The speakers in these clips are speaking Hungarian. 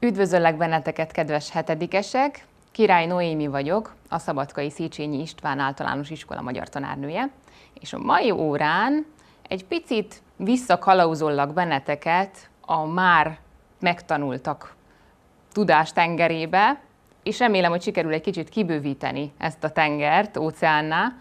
Üdvözöllek benneteket, kedves hetedikesek! Király Noémi vagyok, a Szabadkai Széchenyi István általános iskola magyar tanárnője, és a mai órán egy picit visszakalauzollak benneteket a már megtanultak tengerébe, és remélem, hogy sikerül egy kicsit kibővíteni ezt a tengert óceánnál,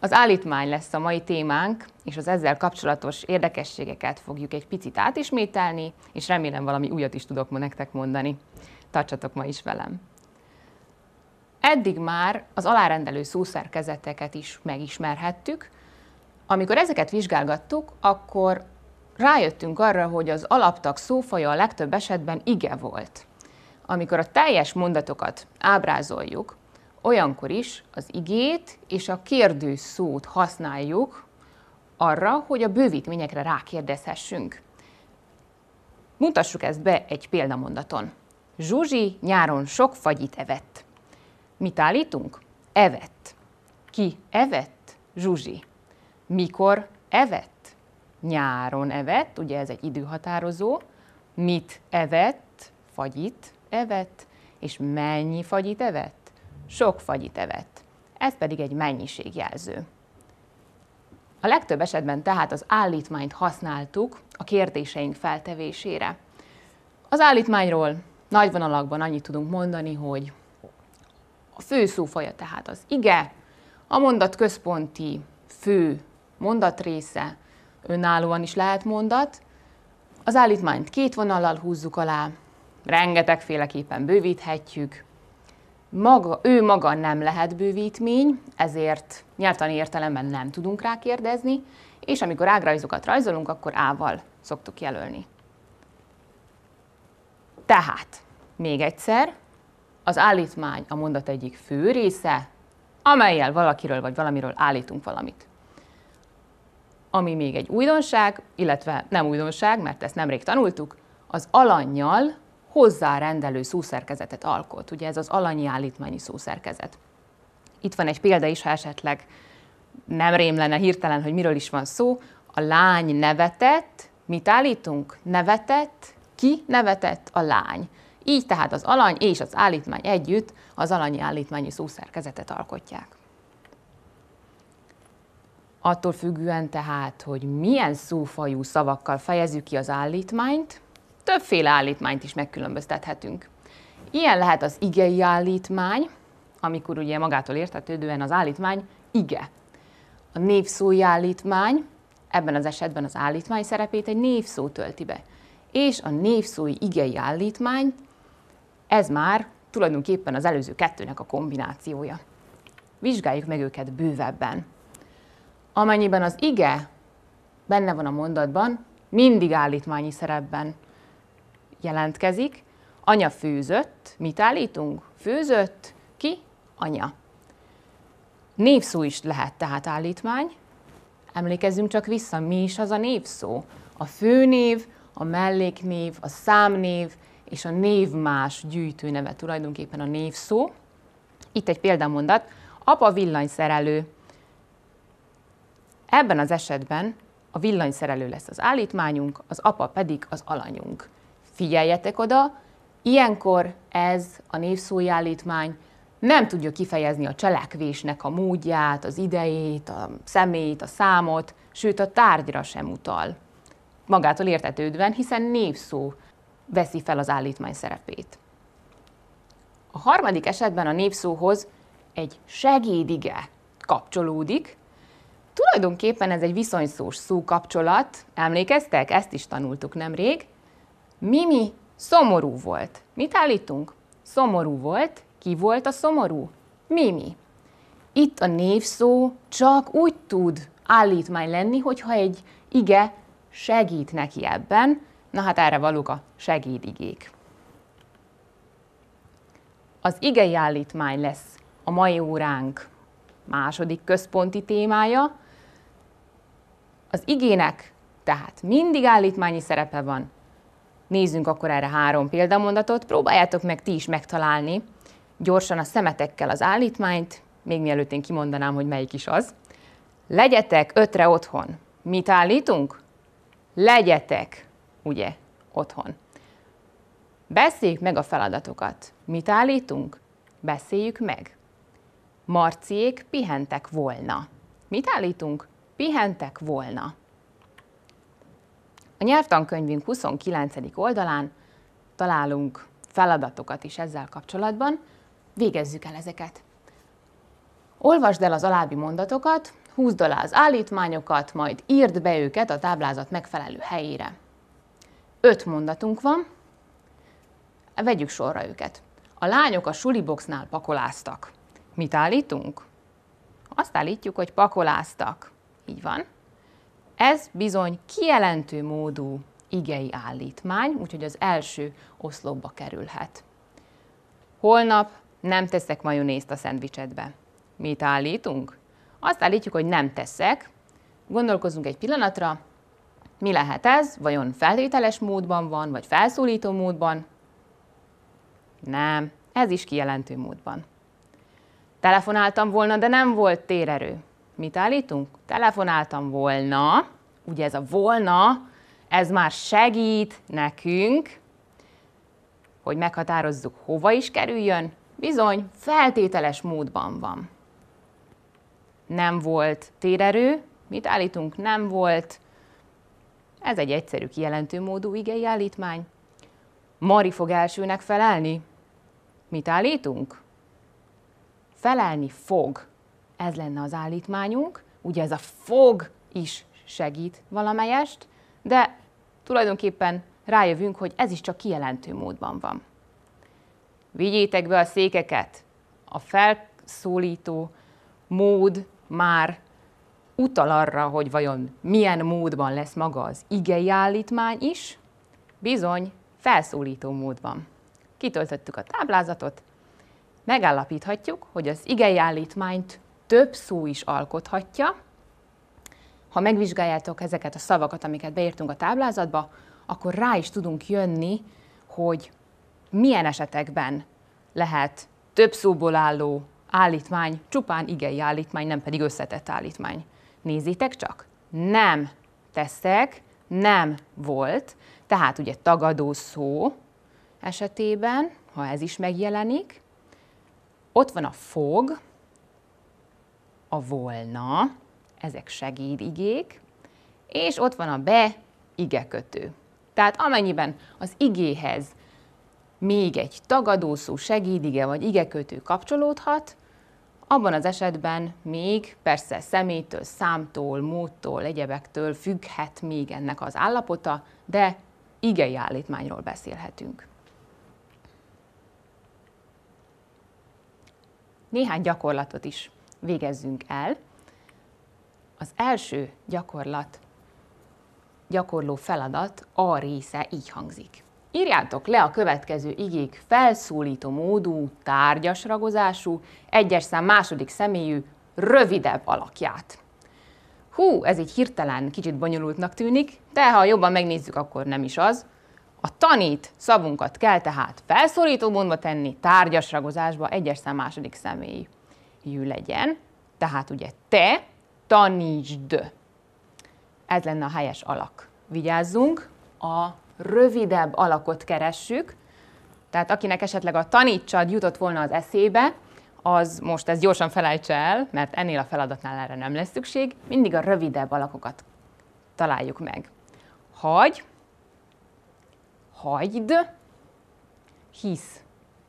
az állítmány lesz a mai témánk, és az ezzel kapcsolatos érdekességeket fogjuk egy picit átismételni, és remélem valami újat is tudok ma nektek mondani. Tartsatok ma is velem! Eddig már az alárendelő szószerkezeteket is megismerhettük. Amikor ezeket vizsgálgattuk, akkor rájöttünk arra, hogy az alaptag szófaja a legtöbb esetben ige volt. Amikor a teljes mondatokat ábrázoljuk, olyankor is az igét és a kérdő szót használjuk arra, hogy a bővítményekre rákérdezhessünk. Mutassuk ezt be egy példamondaton. Zsuzsi nyáron sok fagyit evett. Mit állítunk? Evett. Ki evett? Zsuzsi. Mikor evett? Nyáron evett, ugye ez egy időhatározó. Mit evett? Fagyit evett. És mennyi fagyit evett? sok fagyit evett. Ez pedig egy mennyiségjelző. A legtöbb esetben tehát az állítmányt használtuk a kérdéseink feltevésére. Az állítmányról nagy vonalakban annyit tudunk mondani, hogy a fő szófaja tehát az ige, a mondat központi fő mondatrésze, önállóan is lehet mondat. Az állítmányt két vonallal húzzuk alá, rengetegféleképpen bővíthetjük, maga, ő maga nem lehet bővítmény, ezért nyelvtani értelemben nem tudunk rá kérdezni, és amikor ágrajzokat rajzolunk, akkor ával szoktuk jelölni. Tehát, még egyszer, az állítmány a mondat egyik fő része, amelyel valakiről vagy valamiről állítunk valamit. Ami még egy újdonság, illetve nem újdonság, mert ezt nemrég tanultuk, az alanyjal hozzárendelő szószerkezetet alkot, ugye ez az alanyi állítmányi szószerkezet. Itt van egy példa is, ha esetleg nem rém lenne hirtelen, hogy miről is van szó. A lány nevetett, mit állítunk? Nevetett, ki nevetett? A lány. Így tehát az alany és az állítmány együtt az alanyi állítmányi szószerkezetet alkotják. Attól függően tehát, hogy milyen szófajú szavakkal fejezzük ki az állítmányt, többféle állítmányt is megkülönböztethetünk. Ilyen lehet az igei állítmány, amikor ugye magától értetődően az állítmány ige. A névszói állítmány, ebben az esetben az állítmány szerepét egy névszó tölti be. És a névszói igei állítmány, ez már tulajdonképpen az előző kettőnek a kombinációja. Vizsgáljuk meg őket bővebben. Amennyiben az ige benne van a mondatban, mindig állítmányi szerepben jelentkezik. Anya főzött, mit állítunk? Főzött, ki? Anya. Névszó is lehet tehát állítmány. Emlékezzünk csak vissza, mi is az a névszó. A főnév, a melléknév, a számnév és a névmás gyűjtőneve tulajdonképpen a névszó. Itt egy példamondat. Apa villanyszerelő. Ebben az esetben a villanyszerelő lesz az állítmányunk, az apa pedig az alanyunk. Figyeljetek oda, ilyenkor ez a névszójállítmány nem tudja kifejezni a cselekvésnek a módját, az idejét, a szemét, a számot, sőt a tárgyra sem utal. Magától értetődve, hiszen névszó veszi fel az állítmány szerepét. A harmadik esetben a névszóhoz egy segédige kapcsolódik. Tulajdonképpen ez egy viszonyszós szókapcsolat. Emlékeztek? Ezt is tanultuk nemrég. Mimi szomorú volt. Mit állítunk? Szomorú volt. Ki volt a szomorú? Mimi. Itt a névszó csak úgy tud állítmány lenni, hogyha egy ige segít neki ebben. Na hát erre valók a segédigék. Az igei állítmány lesz a mai óránk második központi témája. Az igének tehát mindig állítmányi szerepe van, Nézzünk akkor erre három példamondatot, próbáljátok meg ti is megtalálni gyorsan a szemetekkel az állítmányt, még mielőtt én kimondanám, hogy melyik is az. Legyetek ötre otthon. Mit állítunk? Legyetek, ugye, otthon. Beszéljük meg a feladatokat. Mit állítunk? Beszéljük meg. Marciék pihentek volna. Mit állítunk? Pihentek volna. A nyelvtankönyvünk 29. oldalán találunk feladatokat is ezzel kapcsolatban, végezzük el ezeket. Olvasd el az alábbi mondatokat, húzd alá az állítmányokat, majd írd be őket a táblázat megfelelő helyére. Öt mondatunk van, vegyük sorra őket. A lányok a suliboxnál pakoláztak. Mit állítunk? Azt állítjuk, hogy pakoláztak. Így van. Ez bizony kijelentő módú igei állítmány, úgyhogy az első oszlopba kerülhet. Holnap nem teszek majonézt a szendvicsedbe. Mit állítunk? Azt állítjuk, hogy nem teszek. Gondolkozunk egy pillanatra, mi lehet ez? Vajon feltételes módban van, vagy felszólító módban? Nem, ez is kijelentő módban. Telefonáltam volna, de nem volt térerő. Mit állítunk? Telefonáltam volna, ugye ez a volna, ez már segít nekünk, hogy meghatározzuk, hova is kerüljön, bizony feltételes módban van. Nem volt térerő, mit állítunk? Nem volt. Ez egy egyszerű kijelentő módú igei állítmány. Mari fog elsőnek felelni. Mit állítunk? Felelni fog. Ez lenne az állítmányunk, ugye ez a fog is segít valamelyest, de tulajdonképpen rájövünk, hogy ez is csak kijelentő módban van. Vigyétek be a székeket! A felszólító mód már utal arra, hogy vajon milyen módban lesz maga az igei állítmány is, bizony felszólító módban. Kitöltöttük a táblázatot, megállapíthatjuk, hogy az igei állítmányt több szó is alkothatja. Ha megvizsgáljátok ezeket a szavakat, amiket beírtunk a táblázatba, akkor rá is tudunk jönni, hogy milyen esetekben lehet több szóból álló állítmány csupán igei állítmány, nem pedig összetett állítmány. Nézzétek csak! Nem teszek, nem volt, tehát ugye tagadó szó esetében, ha ez is megjelenik, ott van a fog, a volna, ezek segédigék, és ott van a be, igekötő. Tehát amennyiben az igéhez még egy tagadószó segédige vagy igekötő kapcsolódhat, abban az esetben még persze szemétől, számtól, módtól, egyebektől függhet még ennek az állapota, de igei állítmányról beszélhetünk. Néhány gyakorlatot is végezzünk el. Az első gyakorlat, gyakorló feladat a része így hangzik. Írjátok le a következő igék felszólító módú, tárgyas ragozású, egyes szám második személyű, rövidebb alakját. Hú, ez így hirtelen kicsit bonyolultnak tűnik, de ha jobban megnézzük, akkor nem is az. A tanít szavunkat kell tehát felszólító módba tenni, tárgyas ragozásba, egyes szám második személyű hű legyen. Tehát ugye te tanítsd. Ez lenne a helyes alak. Vigyázzunk, a rövidebb alakot keressük, tehát akinek esetleg a tanítsad jutott volna az eszébe, az most ezt gyorsan felejtse el, mert ennél a feladatnál erre nem lesz szükség, mindig a rövidebb alakokat találjuk meg. Hagy, hagyd, hisz,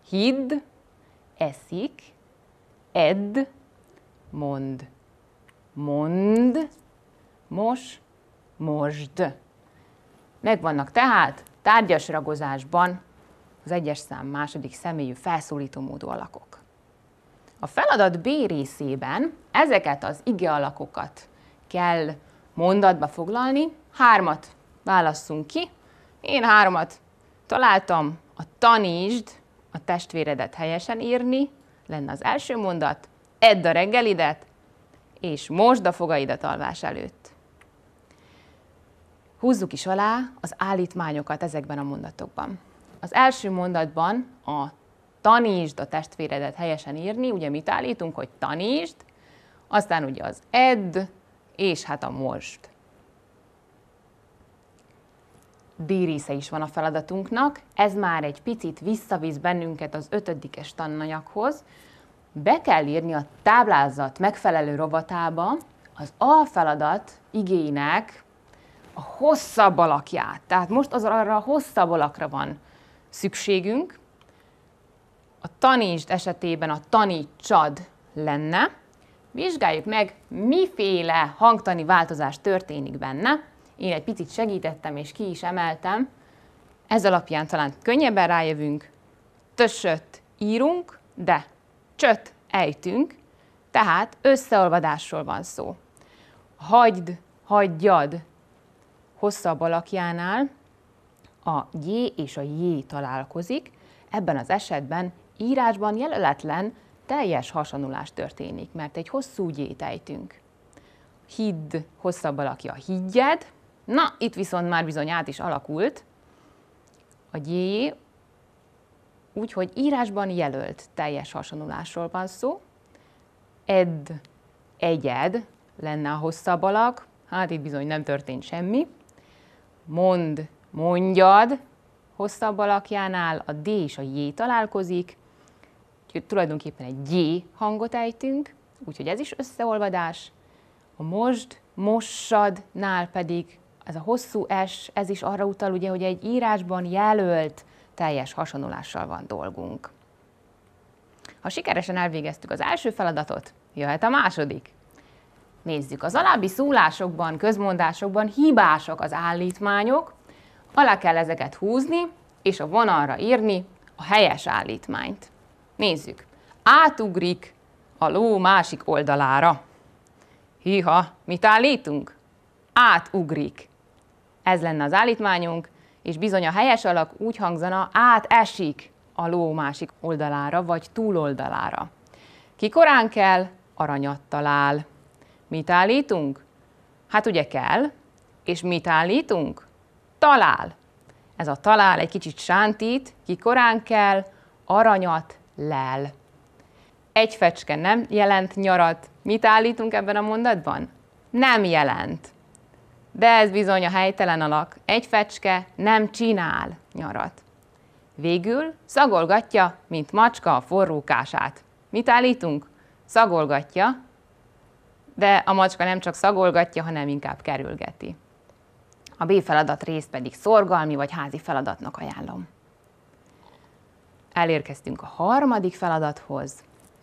hidd, eszik, Edd, mond, mond, mos, mosd. Megvannak tehát tárgyas ragozásban az egyes szám második személyű felszólító módú alakok. A feladat B részében ezeket az ige alakokat kell mondatba foglalni, hármat válasszunk ki. Én háromat találtam, a tanítsd a testvéredet helyesen írni, lenne az első mondat, edd a reggelidet, és most a fogaidat alvás előtt. Húzzuk is alá az állítmányokat ezekben a mondatokban. Az első mondatban a tanítsd a testvéredet helyesen írni, ugye mit állítunk, hogy tanítsd, aztán ugye az edd, és hát a most része is van a feladatunknak. Ez már egy picit visszavisz bennünket az ötödikes tananyaghoz. Be kell írni a táblázat megfelelő rovatába az a feladat igének a hosszabb alakját. Tehát most az arra a hosszabb alakra van szükségünk. A tanítsd esetében a tanítsad lenne. Vizsgáljuk meg, miféle hangtani változás történik benne, én egy picit segítettem és ki is emeltem, ez alapján talán könnyebben rájövünk, tösött írunk, de csöt ejtünk, tehát összeolvadásról van szó. Hagyd, hagyjad hosszabb alakjánál a J és a J találkozik, ebben az esetben írásban jelöletlen teljes hasonulás történik, mert egy hosszú J-t ejtünk. Hidd hosszabb alakja, higgyed, Na, itt viszont már bizony át is alakult a gyéjé, úgyhogy írásban jelölt teljes hasonulásról van szó. Ed, egyed lenne a hosszabb alak, hát itt bizony nem történt semmi. Mond, mondjad hosszabb alakjánál a D és a J találkozik, úgyhogy tulajdonképpen egy J hangot ejtünk, úgyhogy ez is összeolvadás. A most, mossadnál pedig ez a hosszú S, ez is arra utal, ugye, hogy egy írásban jelölt teljes hasonulással van dolgunk. Ha sikeresen elvégeztük az első feladatot, jöhet a második. Nézzük, az alábbi szólásokban, közmondásokban hibások az állítmányok, alá kell ezeket húzni, és a vonalra írni a helyes állítmányt. Nézzük, átugrik a ló másik oldalára. Hiha, mit állítunk? Átugrik. Ez lenne az állítmányunk, és bizony a helyes alak úgy hangzana, átesik a ló másik oldalára, vagy túloldalára. Ki korán kell, aranyat talál. Mit állítunk? Hát ugye kell, és mit állítunk? Talál. Ez a talál egy kicsit sántít, ki korán kell, aranyat lel. Egy fecske nem jelent nyarat. Mit állítunk ebben a mondatban? Nem jelent de ez bizony a helytelen alak. Egy fecske nem csinál nyarat. Végül szagolgatja, mint macska a forrókását. Mit állítunk? Szagolgatja, de a macska nem csak szagolgatja, hanem inkább kerülgeti. A B feladat részt pedig szorgalmi vagy házi feladatnak ajánlom. Elérkeztünk a harmadik feladathoz.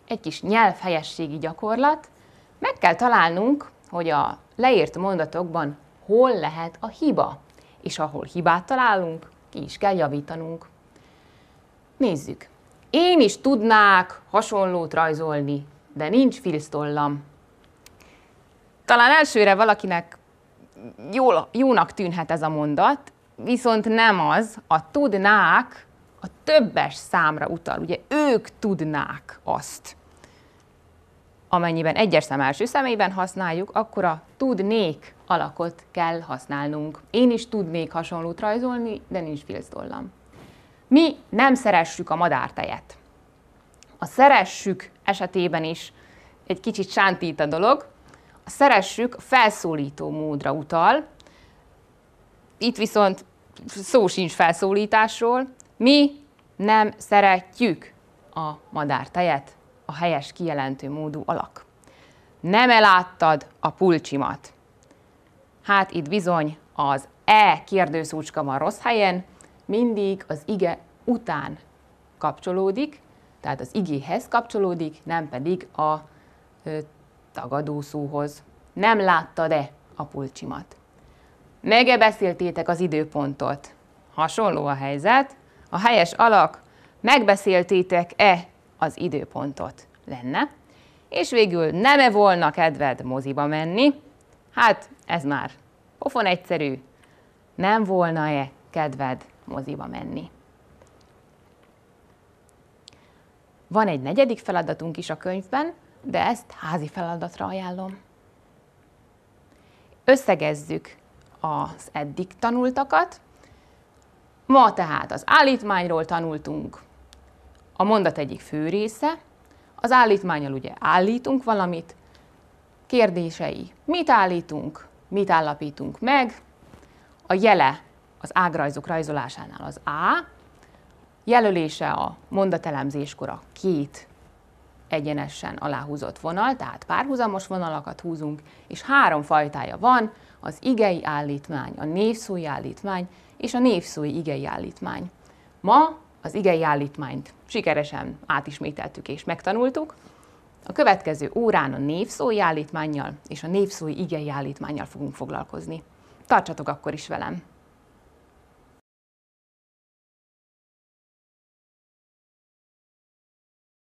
Egy kis nyelvhelyességi gyakorlat. Meg kell találnunk, hogy a leírt mondatokban hol lehet a hiba. És ahol hibát találunk, ki is kell javítanunk. Nézzük. Én is tudnák hasonlót rajzolni, de nincs filztollam. Talán elsőre valakinek jól, jónak tűnhet ez a mondat, viszont nem az. A tudnák a többes számra utal. Ugye ők tudnák azt. Amennyiben egyes szám első személyben használjuk, akkor a tudnék alakot kell használnunk. Én is tudnék hasonlót rajzolni, de nincs filztollam. Mi nem szeressük a madártejet. A szeressük esetében is egy kicsit sántít a dolog. A szeressük felszólító módra utal. Itt viszont szó sincs felszólításról. Mi nem szeretjük a madártejet, a helyes kijelentő módú alak. Nem eláttad a pulcsimat. Hát itt bizony az E kérdőszócska van rossz helyen, mindig az ige után kapcsolódik, tehát az igéhez kapcsolódik, nem pedig a ö, tagadó szóhoz. Nem láttad-e a pulcsimat? Mege beszéltétek az időpontot. Hasonló a helyzet. A helyes alak megbeszéltétek-e az időpontot lenne. És végül nem-e volna kedved moziba menni? hát ez már pofon egyszerű, nem volna-e kedved moziba menni? Van egy negyedik feladatunk is a könyvben, de ezt házi feladatra ajánlom. Összegezzük az eddig tanultakat. Ma tehát az állítmányról tanultunk, a mondat egyik fő része. Az állítmányal ugye állítunk valamit, Kérdései. Mit állítunk? Mit állapítunk meg? A jele az ágrajzok rajzolásánál az A, jelölése a mondatelemzéskor a két egyenesen aláhúzott vonal, tehát párhuzamos vonalakat húzunk, és három fajtája van, az igei állítmány, a névszói állítmány és a névszói igei állítmány. Ma az igei állítmányt sikeresen átismételtük és megtanultuk, a következő órán a névszói állítmányjal és a névszói igei állítmányjal fogunk foglalkozni. Tartsatok akkor is velem!